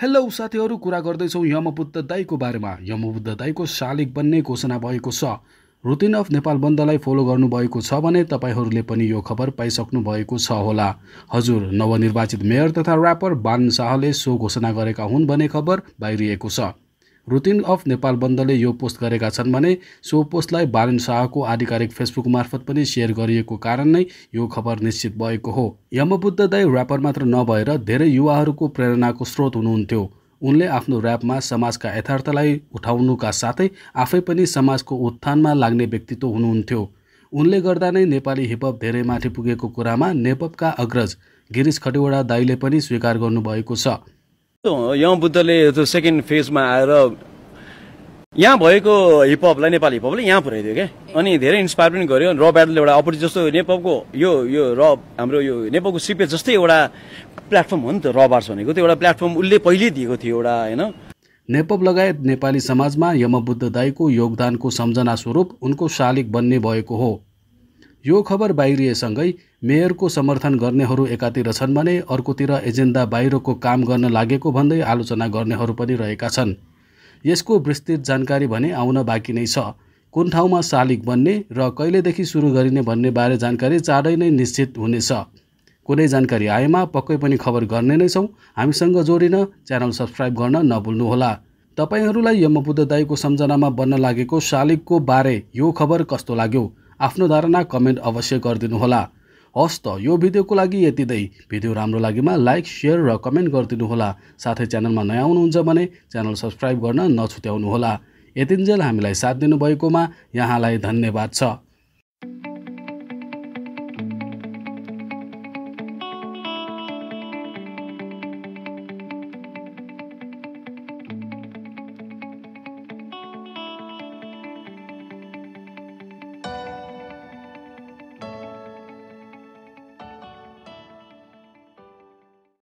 hello साथीहरू कुरा गर्दैछौँ यमबुद्ध दाईको बारेमा यमबुद्ध दाईको शालिक बन्ने घोषणा भएको छ रुटिन अफ नेपाल बन्दलाई फलो गर्नुभएको छ भने तपाईँहरूले पनि यो खबर पाइसक्नु भएको छ होला हजुर नवनिर्वाचित मेयर तथा ऱ्यापर बान शाहले सो घोषणा गरेका हुन् भन्ने खबर बाहिरिएको छ रुटिन अफ नेपाल बन्दले यो पोस्ट गरेका छन् भने सो पोस्टलाई बालन शाहको आधिकारिक फेसबुक मार्फत पनि सेयर गरिएको कारण नै यो खबर निश्चित भएको हो यमबुद्ध दाई ऱ्यापर मात्र नभएर धेरै युवाहरूको प्रेरणाको स्रोत हुनुहुन्थ्यो उनले आफ्नो ऱ्यापमा समाजका यथार्थलाई उठाउनुका साथै आफै पनि समाजको उत्थानमा लाग्ने व्यक्तित्व हुनुहुन्थ्यो उनले गर्दा नै नेपाली हिपहप धेरै माथि पुगेको कुरामा नेपपका अग्रज गिरिश खटेवडा दाईले पनि स्वीकार गर्नुभएको छ यहाँ बुद्धले त्यो सेकेन्ड फेजमा आएर यहाँ भएको हिपहपलाई नेपाली हिपहपले यहाँ पुऱ्याइदियो क्या अनि धेरै इन्सपायर पनि गर्यो र ब्याडले एउटा अपर जस्तो नेपालको यो यो र हाम्रो यो नेपालको सिपे जस्तै एउटा प्लेटफर्म हो नि त र बार्स भनेको त्यो एउटा प्लेटफर्म उसले पहिल्यै दिएको थियो एउटा होइन नेपप लगायत नेपाली समाजमा यमबुद्ध दाईको योगदानको सम्झना स्वरूप उनको शालिक बन्ने भएको हो यो खबर बाहिरिएसँगै मेयरको समर्थन गर्नेहरू एकातिर छन् भने अर्कोतिर एजेन्डा बाहिरको काम गर्न लागेको भन्दै आलोचना गर्नेहरू पनि रहेका छन् यसको विस्तृत जानकारी भने आउन बाँकी नै छ कुन ठाउँमा शालिग बन्ने र कहिलेदेखि सुरु गरिने भन्ने बारे जानकारी चाँडै नै निश्चित हुनेछ कुनै जानकारी आएमा पक्कै पनि खबर गर्ने नै छौँ हामीसँग जोडिन च्यानल सब्सक्राइब गर्न नभुल्नुहोला तपाईँहरूलाई यमबुद्ध दाईको सम्झनामा बन्न लागेको शालिगको बारे यो खबर कस्तो लाग्यो आफ्नो धारणा कमेन्ट अवश्य गरिदिनुहोला हस् त यो भिडियोको लागि यति दै भिडियो राम्रो लागेमा लाइक सेयर र कमेन्ट गरिदिनुहोला साथै च्यानलमा नयाँ आउनुहुन्छ भने च्यानल सब्सक्राइब गर्न नछुट्याउनुहोला यतिन्जेल हामीलाई साथ दिनुभएकोमा यहाँलाई धन्यवाद छ